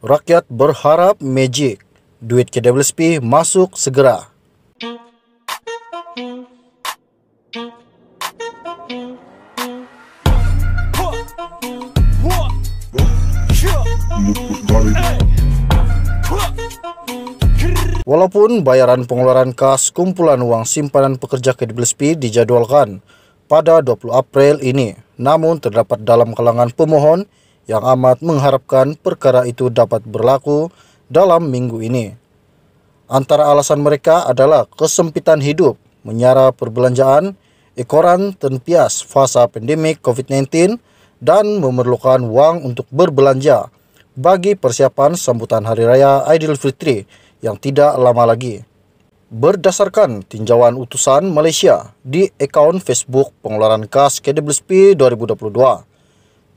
Rakyat berharap magic. Duit KWSP masuk segera. Walaupun bayaran pengeluaran kas kumpulan wang simpanan pekerja KWSP dijadualkan pada 20 April ini, namun terdapat dalam kalangan pemohon yang yang amat mengharapkan perkara itu dapat berlaku dalam minggu ini. Antara alasan mereka adalah kesempitan hidup, menyara perbelanjaan, ekoran terpias fase pandemik COVID-19, dan memerlukan uang untuk berbelanja bagi persiapan sambutan Hari Raya Aidilfitri yang tidak lama lagi. Berdasarkan tinjauan utusan Malaysia di akaun Facebook pengeluaran kas KWSP 2022,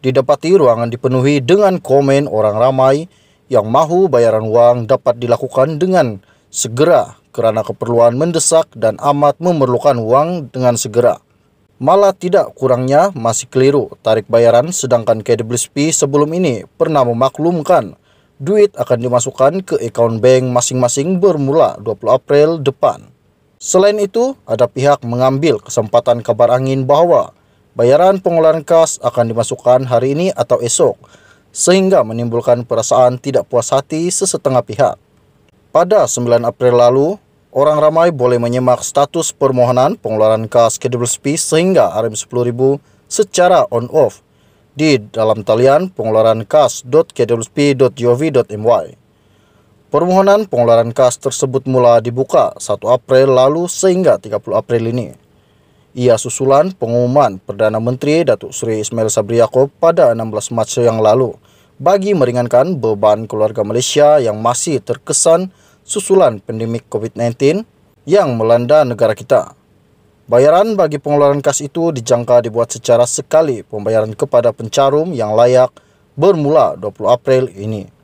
didapati ruangan dipenuhi dengan komen orang ramai yang mahu bayaran uang dapat dilakukan dengan segera kerana keperluan mendesak dan amat memerlukan uang dengan segera. Malah tidak kurangnya masih keliru tarik bayaran sedangkan KWSP sebelum ini pernah memaklumkan duit akan dimasukkan ke account bank masing-masing bermula 20 April depan. Selain itu, ada pihak mengambil kesempatan kabar angin bahwa bayaran pengeluaran kas akan dimasukkan hari ini atau esok, sehingga menimbulkan perasaan tidak puas hati sesetengah pihak. Pada 9 April lalu, orang ramai boleh menyemak status permohonan pengeluaran kas KWSP sehingga RM10.000 secara on-off di dalam talian pengeluaran kas.kwsp.gov.my. Permohonan pengeluaran kas tersebut mula dibuka 1 April lalu sehingga 30 April ini. Ia susulan pengumuman Perdana Menteri Datuk Seri Ismail Sabri Yaakob pada 16 Mac yang lalu bagi meringankan beban keluarga Malaysia yang masih terkesan susulan pandemik COVID-19 yang melanda negara kita. Bayaran bagi pengeluaran kas itu dijangka dibuat secara sekali pembayaran kepada pencarum yang layak bermula 20 April ini.